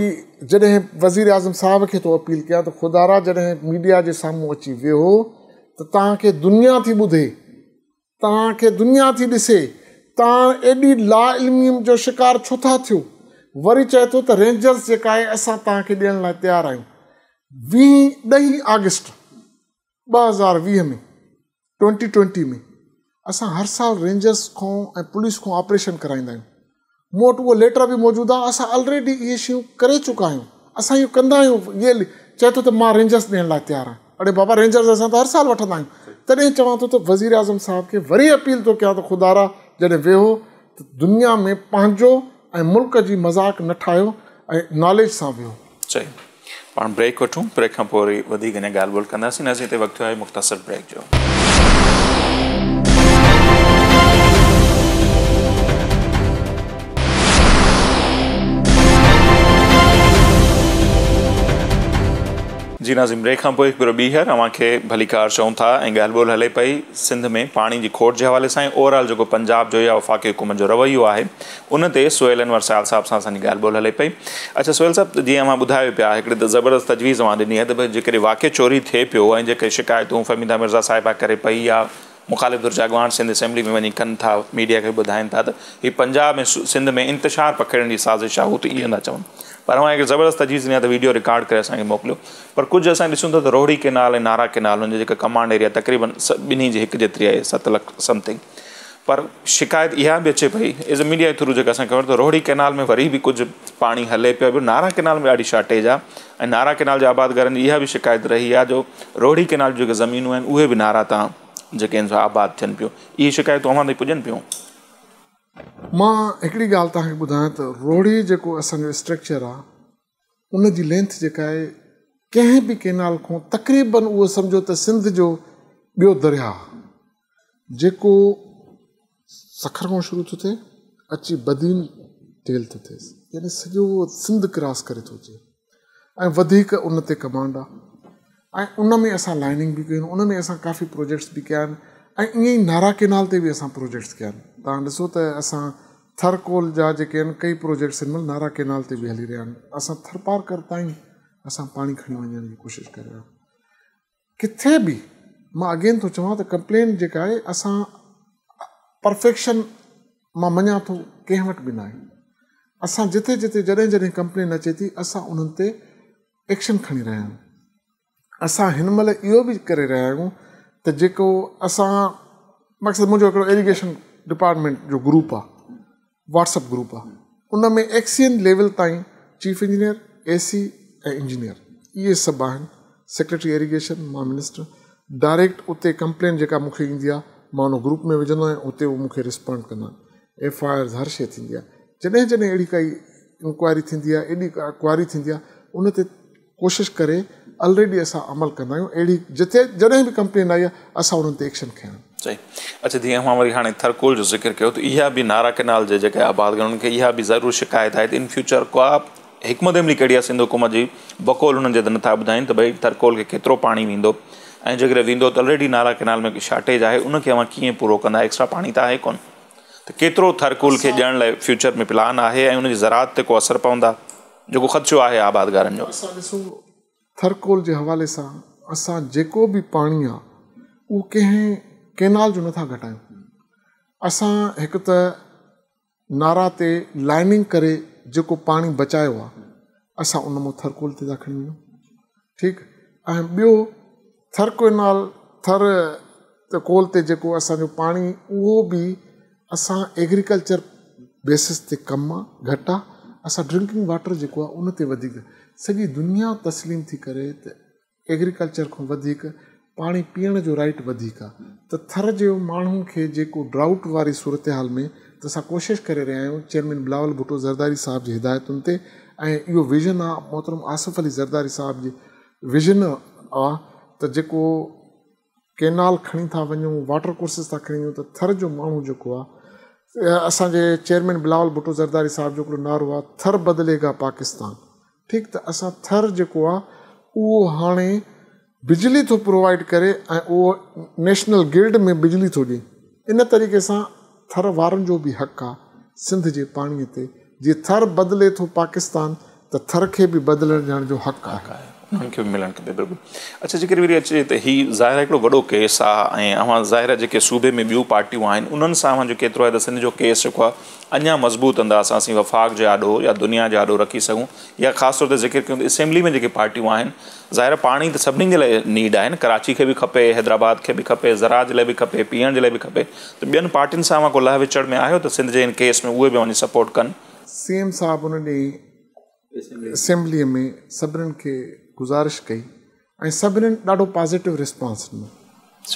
जॾहिं वज़ीर आज़म साहब खे थो अपील कयां त खुदारा जॾहिं मीडिया जे साम्हूं अची वियो त तव्हांखे दुनिया थी ॿुधे तव्हांखे दुनिया थी ऐसे तव्हां एॾी ला इल्मीअ जो शिकार छो था थियो वरी चए तो रेंजर्स जेका आहे असां तैयार ॾियण वी तयारु आगस्ट वीह ॾहीं हज़ार वीह में ट्वेंटी ट्वेंटी में अस हर साल रेंजर्स को पुलिस को ऑपरेशन कराईंदा आहियूं मूं वटि उहो लेटर बि मौजूदु आहे असां ऑलरेडी ये शयूं कर चुका आहियूं असां इहो कंदा आहियूं इहे चए रेंजर्स ॾियण लाइ तयारु आहियां अड़े बाबा रेंजर्स असां हर साल वठंदा तॾहिं चवान तो त वज़ीर आज़म साहब के वरी अपील तो क्या तो खुदारा जॾहिं वेहो त दुनिया में पंहिंजो मुल्क की मज़ाक न नॉलेज सां वियो सही पा ब्रेक वो ब्रेक का पोइ वरी वधीक हिन ॻाल्हि ॿोल कंदासीं मुख़्तसर ब्रेक जो जी नाज़ीम ब्रेक खां पोइ हिकिड़ो ॿीहर अवांखे भली कार चऊं था ऐं ॻाल्हि ॿोल हले पई सिंध में पाणी जी खोट जे हवाले सां ओवरऑल जेको पंजाब जो या वफ़ाक़े हुकूमत जो रवैयो आहे उन ते सोहिलन ऐं वरसाल साहिब सां असांजी ॻाल्हि ॿोल हले पई अच्छा सोयल साहिब जीअं मां ॿुधायो पिया हिकिड़ी ज़बरदस्तु तजवीज़ ॾिनी आहे त भई जेके वाकई चोरी थिए पियो ऐं जेके शिकायतूं फ़र्मीदा मिर्ज़ा साहिबा करे पई आहे मुखालिबदु जगवान सिंध असैम्बली में वञी कनि था मीडिया खे ॿुधाइनि था त हीउ पंजाब में सिंध में इंतिशार पखिड़नि जी साज़िश आहे हू त ईअं था चवनि पर उहा हिकु ज़बरदस्त अजीज़ ॾिनी आहे त वीडियो रिकार्ड करे असांखे मोकिलियो पर कुझु असां ॾिसूं था त रोड़ी केनाल ऐं नारा केनाल किना जेका कमांड एरिया तक़रीबन ॿिन्ही जी हिकु जेतिरी आहे सत लख समथिंग पर शिकायत इहा बि अचे पई एज़ अ मीडिया जे थ्रू जेका असांखे ख़बर रोहिड़ केनाल में वरी बि कुझु पाणी हले पियो पियो नारा केनाल में ॾाढी शॉर्टेज आहे ऐं नारा केनाल जे आबादगारनि जी इहा बि शिकायत रही आहे जो रोहिड़ी केनाल जूं जेके ज़मीनूं आहिनि उहे बि नारा तां जेके आहिनि आबाद थियनि पियूं इहे शिकायतूं अव्हां ताईं पुॼनि पियूं मां हिकिड़ी ॻाल्हि तव्हांखे ॿुधायां त रोड़ी जेको असांजो स्ट्रक्चर आहे उन जी लेंथ जेका आहे कंहिं बि केनाल खां तकरीबन उहो सम्झो त सिंध जो ॿियो दरिया जेको सखर खां शुरू थो थिए अची बदीन तेल थो थिए यानी सॼो सिंध क्रॉस करे थो अचे ऐं वधीक उन ते कमांड आहे ऐं उन में असां लाइनिंग बि कयूं उन में असां काफ़ी प्रोजेक्ट्स बि कया आहिनि ऐं ईअं ई नारा केनाल ते बि असां प्रोजेक्ट्स कया आहिनि तव्हां ॾिसो त असां थरकोल जा जेके आहिनि कई प्रोजेक्ट्स हिनमहिल नारा केनाल ते बि हली रहिया आहिनि असां थर पार कर ताईं असां पाणी खणी वञण जी कोशिशि करे रहिया किथे बि मां अगेन थो चवां त कंप्लेन जेका आहे असां परफेक्शन मां मञा थो कंहिं वटि बि न आहे असां जिथे जिथे जॾहिं जॾहिं कंप्लेन अचे थी असां उन्हनि ते एक्शन खणी रहिया आहियूं असां हिन महिल इहो बि करे रहिया आहियूं त जेको असां मक़सदु मुंहिंजो हिकिड़ो इरीगेशन डिपार्टमेंट जो ग्रुप आहे वाट्सप ग्रुप आहे उन में एक्सीन लेवल ताईं चीफ इंजीनियर ए सी ऐं इंजीनियर इहे सभु आहिनि सेक्रेटरी इरीगेशन मां मिनिस्टर डायरेक्ट उते कंप्लेन जेका मूंखे ईंदी आहे मां उन ग्रुप में विझंदो आहियां उते उहो मूंखे रिसपोंड कंदा आहिनि एफ आई आर हर शइ थींदी आहे जॾहिं जॾहिं अहिड़ी काई इंक्वायरी थींदी आहे एॾी का थींदी आहे उन ते कोशिशि करे ऑलरेडी असां असां अमल कंदा आहियूं अहिड़ी जिते जॾहिं बि कंप्लेन आई आहे उन्हनि ते एक्शन खयूं सही अच्छा जीअं मां वरी हाणे थरकोल जो ज़िक्र कयो त इहा बि नारा कैनाल जे जेके आबादगारनि खे इहा बि ज़रूरु शिकायत आहे त इन फ्यूचर का हिक मदली कहिड़ी आहे सिंधु हुकूमत जी बकोल हुननि जे नथा ॿुधाइनि त भई थरकोल खे केतिरो पाणी वेंदो ऐं जेकॾहिं वेंदो त ऑलरेडी नारा कैनाल में शॉटेज आहे उनखे कीअं पूरो कंदा एक्स्ट्रा पाणी त आहे कोन त केतिरो थरकोल खे ॾियण लाइ फ्यूचर में प्लान आहे ऐं उनजी ज़रात ते को असरु पवंदा जेको ख़र्चो आहे आबादगारनि जो असां ॾिसूं थरकोल जे हवाले सां असां जेको बि पाणी आहे उहो कंहिं केनाल जो नथा घटायूं असां हिकु त नारा ते लाइनिंग करे जेको पाणी बचायो आहे असां उन मां थरकोल ते था खणी वञूं ठीकु ऐं ॿियो थर थर कोल ते जेको असांजो पाणी उहो बि असां एग्रीकल्चर बेसिस ते कमु असां ड्रिंकिंग वाटर जेको आहे उन ते वधीक सॼी दुनिया तस्लीम थी करे त एग्रीकल्चर खां वधीक पाणी पीअण जो राइट वधीक आहे त थर जे माण्हुनि खे जेको ड्राउट वारी सूरत हाल में त असां कोशिशि करे रहिया आहियूं चेयरमैन बिलावल भुटो ज़रदारी साहिब जी हिदायतुनि ते ऐं इहो विज़न आहे मोहतरम आसिफ़ अली ज़रदारी साहिब जी विज़न आहे त जेको केनाल खणी था वञूं वाटर कोर्सिस था खणी वञूं त थर जो माण्हू जेको आहे असांजे चेयरमैन बिलावल भुटो ज़रदारी साहिब जो हिकिड़ो नारो आहे थर बदिलेगा पाकिस्तान ठीकु त असां थर जेको आहे उहो हाणे बिजली थो प्रोवाइड करे ऐं उहो नेशनल गिल्ड में बिजली थो ॾिए इन तरीक़े सां थर वारनि जो बि हक़ु आहे सिंध जे पाणीअ ते जीअं थर बदिले थो पाकिस्तान त थर खे बि बदिलण ॾियण जो हक़ु आहे बिल्कुलु अच्छा जेकी वरी अचे त हीअ ज़ाहिर हिकिड़ो वॾो केस आहे ऐं ज़ाहिर जेके सूबे में ॿियूं पार्टियूं आहिनि उन्हनि सां केतिरो आहे त सिंध जो केस जेको आहे अञा मज़बूत कंदा असां असीं वफ़ाक़ जे आॾो या दुनिया जो आॾो रखी सघूं या ख़ासि तौर ते ज़िक्र कयूं त में जेकी पार्टियूं आहिनि ज़ाहिर पाणी त सभिनीनि जे लाइ नीड आहिनि कराची खे बि खपे हैदराबाद खे बि खपे ज़रात जे लाइ बि खपे पीअण जे लाइ बि खपे त ॿियनि पार्टीनि सां लह विचड़ में आयो त सिंध जे हिन केस में उहे बि वञी सपोर्ट कनि सी एम साहिब असेंबली गुज़ारिश कई ऐं सभिनीनि ॾाढो पॉज़िटिव रिस्पॉन्स ॾिनो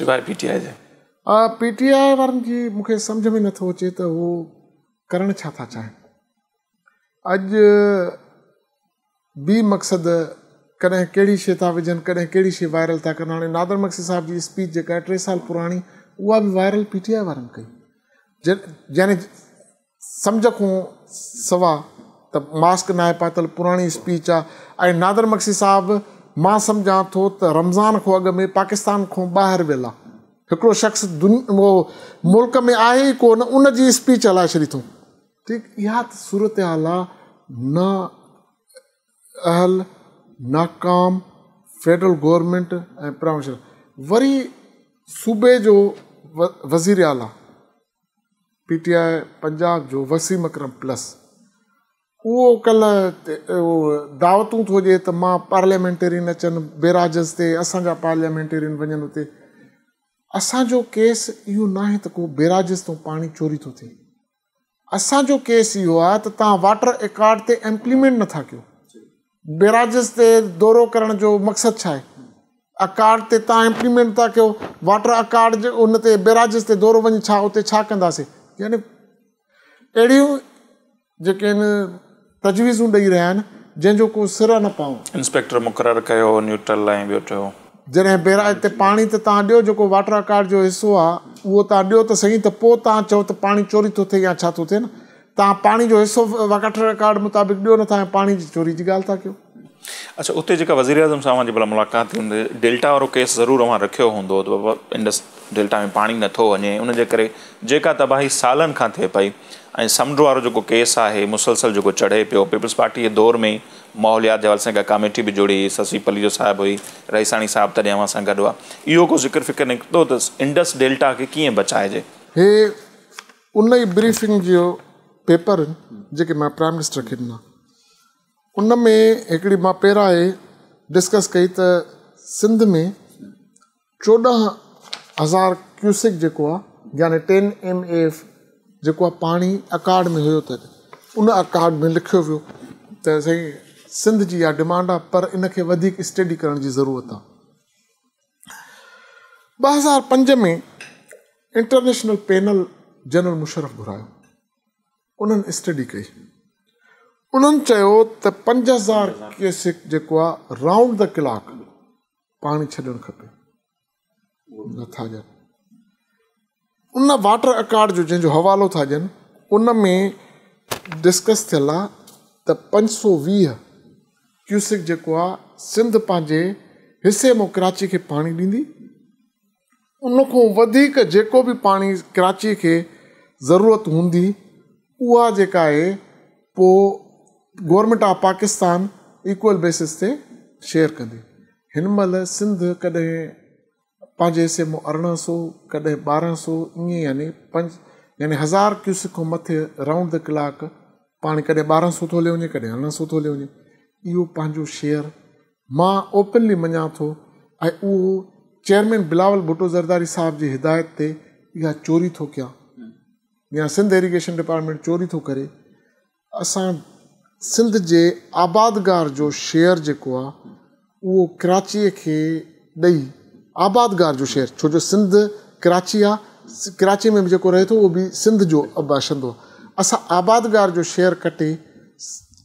पी पी टी आई जे टी आई वारनि जी मूंखे सम्झ में नथो अचे त उहो करणु छा था चाहिनि अॼु ॿी मक़सदु कॾहिं कहिड़ी शइ था विझनि कॾहिं कहिड़ी शइ वायरल था कनि हाणे नादर मक्सी साहिब जी स्पीच जेका आहे टे साल पुराणी उहा बि वायरल पी टी आई वारनि कई जने समुझ खां सवा त मास्क न आहे पातल पुराणी स्पीच आहे ऐं नादर मक्सी साहिबु मां सम्झां थो त रमज़ान खां अॻु में पाकिस्तान खां ॿाहिरि वियल आहे हिकिड़ो शख़्स दुन उहो मुल्क में आहे ई कोन उनजी स्पीच हलाए छॾी अथऊं ठीकु इहा त सूरत हाल आहे ना अहल नाकाम फेडरल गवर्नमेंट ऐं प्राइम वरी सूबे जो व वज़ीर आला पी टी आई पंजाब जो वसीम अकरम प्लस उहो कल्ह उहो दावतूं थो ॾिए त मां पार्लियामेंटेरियन अचनि बेराजस ते असांजा पार्लियामेंटेरियन वञनि हुते असांजो केस इहो न आहे त को बेराजस तां पाणी चोरी थो थिए असांजो केस इहो आहे त तव्हां वाटर एकार्ड ते इम्प्लीमेंट नथा कयो बेराजस ते दौरो करण जो मक़सदु छा आहे अकार्ड ते तव्हां इम्प्लीमेंट था कयो वाटर अकार्ड जे उन ते बेराजस ते दौरो वञी छा उते छा कंदासीं यानी अहिड़ियूं जेके आहिनि तजवीज़ूं ॾेई रहिया आहिनि जंहिंजो को सिर न पऊं इंस्पेक्टर मुक़ररु कयो न्यूट्रल लाइ बीठो जॾहिं बेराज ते पाणी त तव्हां ॾियो जेको वाटर कार्ड जो हिसो आहे उहो तव्हां ॾियो त सही त पोइ तव्हां चओ त पाणी चोरी थो थिए या छा थो थिए न तव्हां पाणी जो हिसो वाटर अकार मुताबिक़ ॾियो न तव्हां पाणी जी चोरी जी ॻाल्हि था कयो अच्छा उते जेका वज़ीर आज़म सां मुंहिंजी भला मुलाक़ात थी हूंदी डेल्टा वारो केस ज़रूरु रखियो हूंदो इंडस डेल्टा में पाणी नथो वञे उनजे करे जेका तबाही सालनि खां थिए पई ऐं समुंड वारो जेको केस आहे मुसलसल जेको चढ़े पियो पीपल्स पार्टीअ जे दौर में माहौलियात जवाल सां गॾु कामेटी बि जुड़ी सशि पलियो साहिबु हुई रहीसाणी साहिबु तॾहिं असां सां गॾु हुआ इहो को ज़िक्र फ़िक्र निकितो त इंडस डेल्टा खे कीअं बचाइजे हे उन ई ब्रीफिंग जो पेपर जेके मां प्राइम मिनिस्टर खे ॾिना उन में हिकिड़ी मां पहिरां डिस्कस कई त सिंध में हज़ार क्यूसिक जेको आहे याने टेन एम एफ जेको आहे पाणी अकाड में हुयो त उन अकाड में लिखियो वियो त साईं सिंध जी इहा डिमांड आहे पर इन खे वधीक स्टडी करण जी ज़रूरत आहे ॿ हज़ार पंज में इंटरनेशनल पैनल जनरल मुशरफ़ घुरायो उन्हनि स्टडी कई उन्हनि चयो त पंज हज़ार केसिक जेको आहे राउंड द कलाक पाणी छॾणु खपे न था जन उन वाटर अकार्ड जो जंहिंजो हवालो था जन उन में डिस्कस थियल आहे त पंज सौ वीह क्यूसिक जेको सिंध पंहिंजे हिस्से में कराची के पानी डींदी उन खां वधीक जेको कराची के ज़रूरत होंगी उहा government of Pakistan equal basis से शेयर कंदी हिन सिंध कॾहिं पंहिंजे हिसे मां अरिड़हं सौ कॾहिं ॿारहं सौ ईअं यानी पंज यानी हज़ार क्यूस खां मथे राउंड द कलाक पाणी कॾहिं ॿारहं सौ थो हलियो वञे कॾहिं अरिड़हं सौ थो हलियो वञे इहो पंहिंजो शेयर मां ओपनली मञा थो ऐं उहो चेयरमैन बिलावल भुटो ज़रदारी साहिब जी हिदायत ते इहा चोरी थो कयां या सिंध इरीगेशन डिपार्टमेंट चोरी थो करे असां सिंध जे आबादगार जो शेयर जेको आहे उहो कराचीअ खे ॾेई आबादगार जो शहर छो जो सिंध कराची आहे कराची में जेको रहे थो उहो बि सिंध जो अबाशंदो आहे आबादगार जो शहर कटे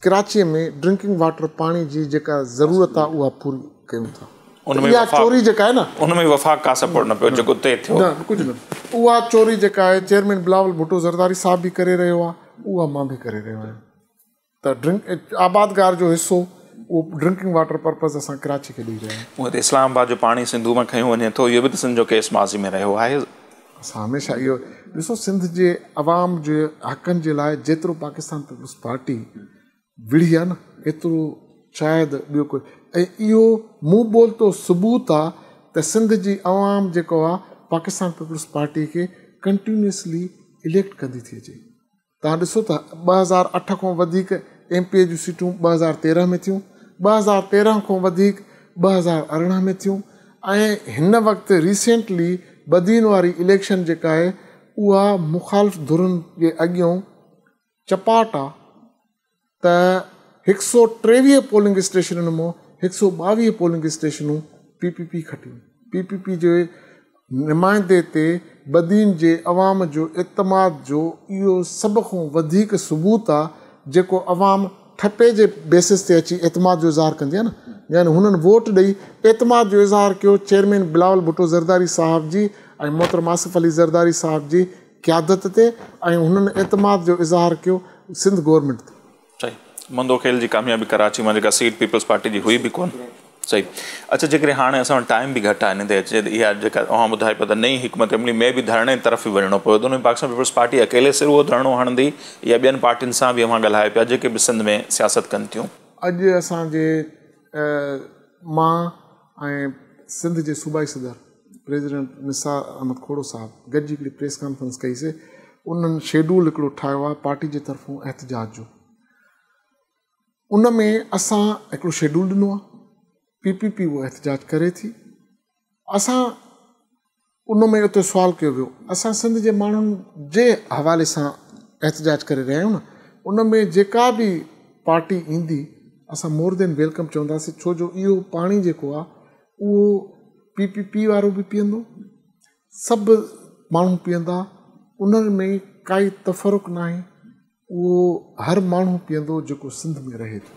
कराची में ड्रिंकिंग वाटर पानी की जेका ज़रूरत आहे पूरी कयूं था तो चोरी जेका आहे न वफ़ाक़ का सपोर्ट न पियो जेको तय थियो न कुझु चोरी जेका चेयरमैन बिलावल भुट्टो ज़रदारी साहब भी करे रहियो आहे उहा करे रहियो आहियां ड्रिंक आबादगार जो हिसो उहो ड्रिंकिंग वाटर पर्पज़ असां कराची खे ॾेई रहिया आहियूं त इस्लामाबाद जो पाणी सिंधू मां खयो वञे थो इहो बि त सिंध जो केस माज़ी में रहियो आहे असां हमेशह इहो ॾिसो सिंध जे अवाम जे हक़नि जे लाइ जेतिरो पाकिस्तान पीपल्स पार्टी विढ़ी आहे न एतिरो शायदि ॿियो कोई ऐं इहो मूं बोलतो सबूत आहे त सिंध जी अवाम जेको आहे पाकिस्तान पीपल्स पार्टी खे कंटिन्यूसली इलेक्ट कंदी थी अचे तव्हां ॾिसो था ॿ हज़ार अठ खां वधीक एमपीअ जूं सीटूं ॿ हज़ार तेरहं में थियूं ॿ हज़ार तेरहं खां वधीक ॿ हज़ार अरिड़हं में थियूं ऐं हिन वक़्ति रीसेंटली बदीन वारी इलेक्शन जेका आहे उहा मुखालफ़ धुरनि जे अॻियों चपाट आहे त हिकु सौ टेवीह पोलिंग स्टेशननि मां हिकु सौ ॿावीह पोलिंग स्टेशनूं पी खटियूं पी जे नुमाइंदे ते बदीन जे अवाम जो इतमाद जो इहो सभु खां वधीक सबूत आहे जो आवाम ठपे के बेसिस से अची एतमाद जो इज़हार कंदी है न यानी हुननि वोट दई एतमाद जो इज़हार कयो चेयरमैन बिलावल भुट्टो ज़रदारी साहब की ऐं मोहतर आसिफ़ अली ज़रदारी साहब की क्यादत से एतमाद जो इज़हार कयो सिंध गवर्नमेंट ते मंदोखेल जी कामयाबी कराची मां सीट पीपल्स पार्टी जी हुई बि कोन सही अच्छा जेकॾहिं हाणे असां वटि टाइम बि घटि आहे हिन ते अचे इहा जेका तव्हां ॿुधाए पियो त नई हिकमती में बि धरणे तरफ़ बि वञिणो पियो त पाकिस्तान पीपल्स पार्टी अकेले सिर उहो धरणो हणंदी या ॿियनि पार्टियुनि सां बि ॻाल्हाए पिया जेके बि सिंध में सियासत कनि थियूं अॼु असांजे मां ऐं सिंध जे सूबाई सदर प्रेसिडेंट निसार अहमद खोड़ो साहिबु गॾिजी हिकिड़ी प्रेस कॉन्फ्रेंस कईसीं उन्हनि शेड्यूल हिकिड़ो ठाहियो आहे पाटी जे तरफ़ो जो उनमें असां हिकिड़ो शेड्यूल ॾिनो आहे पीपीपी वो एहतजाज करे थी असां उन में उते सुवाल कयो वियो असां सिंध जे माण्हुनि जे हवाले सां एहतजाज करे रहिया आहियूं उन में जेका बि पार्टी इंदी अस मोर देन वेलकम चवंदासीं छो जो इहो पाणी जेको वो उहो पी पी पी वारो बि पीअंदो सभु में काई तफ़रुक न आहे हर मू पी जो सिंध में रहे थो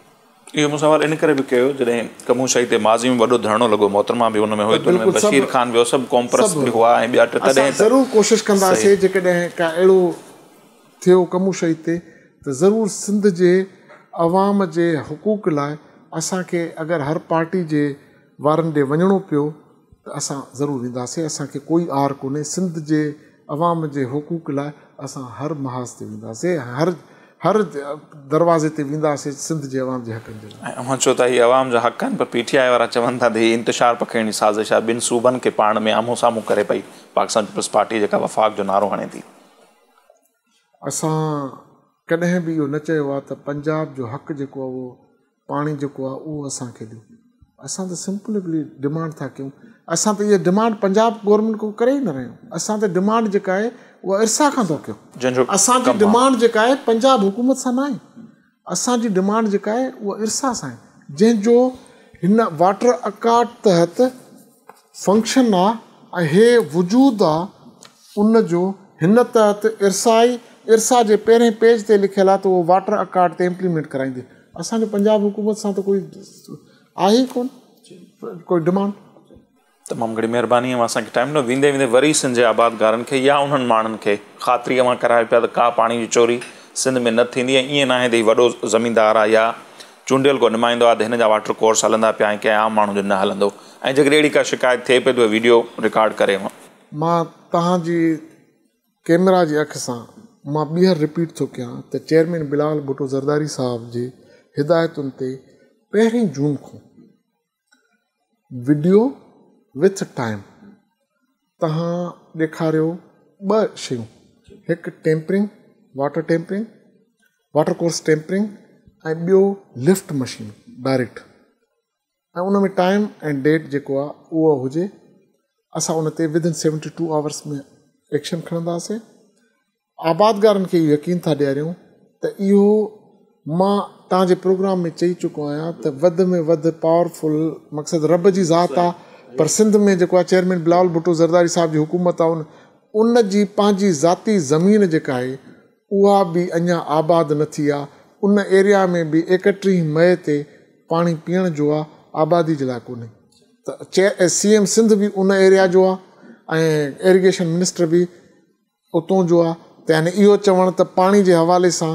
इहो मूं सुवालु इन करे बि कयो जॾहिं कमू शाही ते माज़ी में वॾो धरणो लॻो मोहतरमा बि बि हुन में बशीर ख़ान वियो सभु कॉम्प्रेस हुआ ऐं ॿिया तॾहिं ज़रूरु कोशिशि कंदासीं जेकॾहिं का अहिड़ो थियो कमू शाही ते त ज़रूरु सिंध जे अवाम जे हक़ूक़ लाइ असांखे अगरि हर पार्टी जे वारनि ॾे वञिणो पियो त असां ज़रूरु वेंदासीं असांखे कोई आर कोन्हे सिंध जे अवाम जे हक़ूक़ लाइ असां हर महाज़ ते वेंदासीं हर हर दरवाज़े ते वेंदासीं सिंध जे अवाम जे हक़नि जे लाइ छो त हीअ अवाम जा हक़ आहिनि पर पी टी आई वारा चवनि था त हीअ इंतिशार पखेड़ी साज़िश आहे ॿिनि सूबनि खे पाण में आम्हूं साम्हूं करे पई पाकिस्तान पीपल्स पार्टी जेका वफ़ाक़ जो नारो हणे थी असां कॾहिं बि इहो न चयो आहे त पंजाब जो हक़ जेको आहे उहो पाणी जेको आहे उहो असांखे ॾियो असां त सिम्पलिकली डिमांड था कयूं असां त इहा डिमांड पंजाब गवर्नमेंट को करे ई न रहियूं असां त डिमांड जेका आहे उहो इरसाह थो कयो जंहिंजो असांजी डिमांड जो पंजाब हुकूमत से ना आहे असांजी डिमांड जेका आहे उहा इरसाह सां वाटर अकाड तहत फंक्शन आहे ऐं हे वजूद आहे उनजो हिन तहत इरसाई इरसा के पहिरें पेज से लिखल आहे त उहो वाटर अकाड से इम्प्लीमेंट कराईंदी असो पंजाब हुकूमत से तो कोई आहे ई कोई डिमांड तमामु घणी महिरबानी असांखे टाइम ॾियो वेंदे वेंदे वरी सिंध जे आबादगारनि खे या उन्हनि माण्हुनि खे ख़ातिरी अवां करायो पिया त का पाणी जी चोरी सिंध में न थींदी ईअं न आहे त हीउ वॾो ज़मीनदार आहे या चूंडियल को निमाईंदो आहे त हिन जा वाटर कोर्स हलंदा पिया ऐं कंहिं आम माण्हू जो न हलंदो ऐं जेकॾहिं अहिड़ी का शिकायत थिए पई त वीडियो रिकार्ड करे मां मां तव्हांजी कैमरा जी अखि सां मां ॿीहर रिपीट थो कयां त चेयरमैन बिलाल भुटो ज़रदारी साहिब जे हिदायतुनि ते पहिरीं जून खां वीडियो विथ टाइम तव्हां ॾेखारियो ॿ शयूं हिकु tempering water tempering water course tempering ऐं ॿियो लिफ्ट मशीन डायरेक्ट ऐं उन में टाइम ऐं डेट जेको आहे उहो हुजे असां उन ते within seventy two hours में एक्शन खणंदासीं आबादगारनि खे यकीन था ॾियारियूं त इहो मां तव्हांजे प्रोग्राम में चई चुको आहियां त वधि में वधि पावरफुल मक़सदु रब जी ज़ात आहे पर सिंध में जेको आहे चेयरमैन बिलावल भुटो ज़रदारी साहिब जी हुकूमत आहे उन उन जी पंहिंजी ज़ाती ज़मीन जेका आहे उहा बि अञा आबाद न थी आहे उन एरिया में बि एकटीह मई ते पाणी पीअण जो आहे आबादी जे लाइ कोन्हे त चे सी एम सिंध बि उन एरिया जो आहे ऐं इरीगेशन मिनिस्टर बि उतां जो आहे त यानी इहो चवणु त पाणी जे हवाले सां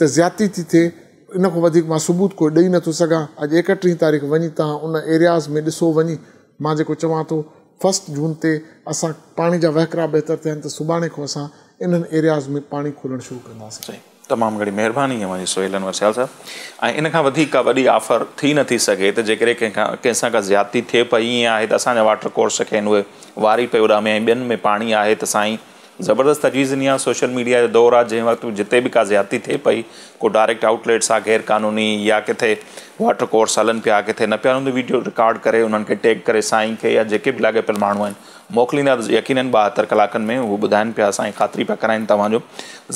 त ज़्याती थी थिए इन खां वधीक मां सबूत कोई ॾेई नथो सघां अॼु एकटीह तारीख़ वञी तव्हां उन एरियाज़ में ॾिसो वञी मां जेको चवां थो फस्ट जून ते असां पाणी जा वहकरा बहितर थिया आहिनि त सुभाणे खां असां इन्हनि एरियाज़ में पाणी खोलणु शुरू कंदासीं तमामु घणी महिरबानी आहे मुंहिंजी सोहेल वरसियाल साहिबु ऐं इन खां वधीक का वॾी ऑफर थी नथी सघे त जेकॾहिं कंहिंखां कंहिंसां का ज्याती थिए पई ईअं आहे त असांजा वाटर कोर्स खे आहिनि उहे वारी पियो उॾामी ऐं ॿियनि में पाणी आहे त साईं ज़बरदस्त तजवीज़ ॾिनी आहे सोशल मीडिया जो दौरु आहे जंहिं वक़्तु जिते बि का ज़्याती थिए पई को डायरेक्ट आउटलेट्स आहे क़ानूनी या किथे वाटर कोर्स हलनि पिया किथे न पिया उन्हनि वीडियो रिकॉड करे उन्हनि खे टेक करे साईं खे या जेके बि लाॻापियल माण्हू आहिनि मोकिलींदा त यकीननि ॿाहतरि कलाकनि में उहो ॿुधाइनि पिया असांजी ख़ातिरी पिया कराइनि तव्हांजो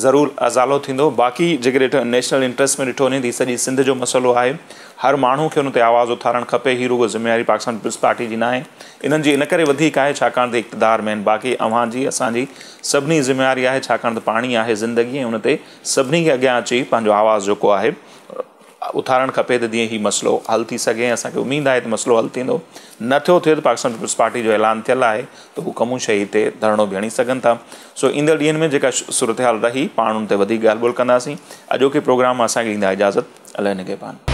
ज़रूरु अज़ालो थींदो बाक़ी जेके ॾिठो नेशनल इंट्रस्ट में ॾिठो वञे त सॼी सिंध जो मसइलो आहे हर माण्हू खे हुन ते आवाज़ु उथारणु खपे ही रुगो ज़िमेवारी पाकिस्तान पीपल्स पार्टी जी न आहे इन्हनि जी इन करे वधीक आहे छाकाणि त इक़्तदार में आहिनि बाक़ी अव्हांजी असांजी सभिनी ज़िमेवारी आहे छाकाणि त पाणी आहे ज़िंदगी ऐं हुन ते सभिनी खे अॻियां अची पंहिंजो आवाज़ु जेको आहे उथारणु खपे त जीअं हीउ मसइलो हल थी सघे असांखे उमेदु आहे त मसइलो हल थींदो न थियो थिए त पाकिस्तान पीपल्स पार्टी जो ऐलान थियलु आहे त हू कमु शही ते धरणो बि हणी सघनि था सो ईंदड़ ॾींहनि में जेका सूरत हाल रही पाण उन ते वधीक ॻाल्हि ॿोल कंदासीं अॼोके प्रोग्राम असांखे ईंदा इजाज़त अलाए निॻेपान